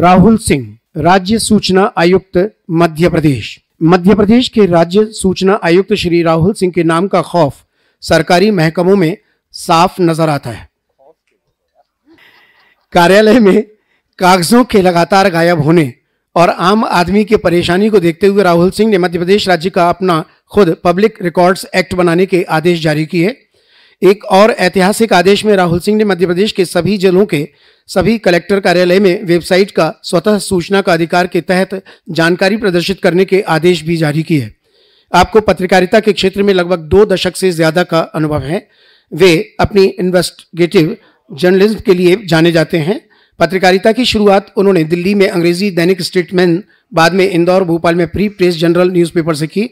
राहुल सिंह राज्य सूचना आयुक्त मध्य प्रदेश मध्य प्रदेश के राज्य सूचना आयुक्त श्री राहुल सिंह के नाम का खौफ सरकारी महकमों में साफ नजर आता है कार्यालय में कागजों के लगातार गायब होने और आम आदमी के परेशानी को देखते हुए राहुल सिंह ने मध्य प्रदेश राज्य का अपना खुद पब्लिक रिकॉर्ड्स एक्ट बनाने के आदेश जारी किए एक और ऐतिहासिक आदेश में राहुल सिंह ने मध्य प्रदेश के सभी जिलों के सभी कलेक्टर कार्यालय में वेबसाइट का स्वतः सूचना का अधिकार के तहत जानकारी प्रदर्शित करने के आदेश भी जारी किए आपको पत्रकारिता के क्षेत्र में लगभग दो दशक से ज्यादा का अनुभव है वे अपनी इन्वेस्टिगेटिव जर्नलिज्म के लिए जाने जाते हैं पत्रकारिता की शुरुआत उन्होंने दिल्ली में अंग्रेजी दैनिक स्टेटमैन बाद में इंदौर भोपाल में प्री प्रेस जनरल न्यूज़पेपर से की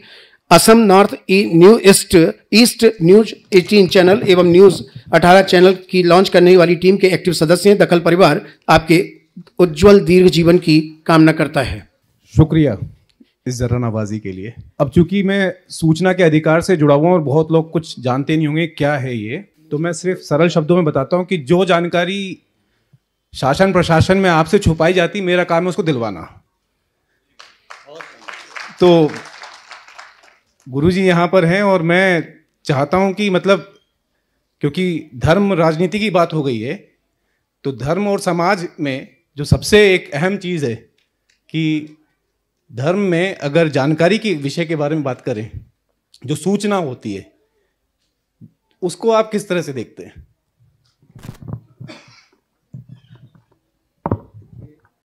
Assam north new east east news 18 channel एवं न्यूज 18 चैनल की लॉन्च करने वाली टीम के एक्टिव सदस्य हैं दखल परिवार आपके उज्जवल दीर्घ जीवन की कामना करता है शुक्रिया इस जरा नवाजी के लिए अब चूंकि मैं सूचना के अधिकार से जुड़ा हुआ और बहुत लोग कुछ जानते नहीं होंगे क्या है ये तो मैं सिर्फ सरल शब्दों में बताता हूँ कि जो जानकारी शासन प्रशासन में आपसे छुपाई जाती मेरा काम है उसको दिलवाना तो गुरु जी यहाँ पर हैं और मैं चाहता हूँ कि मतलब क्योंकि धर्म राजनीति की बात हो गई है तो धर्म और समाज में जो सबसे एक अहम चीज़ है कि धर्म में अगर जानकारी के विषय के बारे में बात करें जो सूचना होती है उसको आप किस तरह से देखते हैं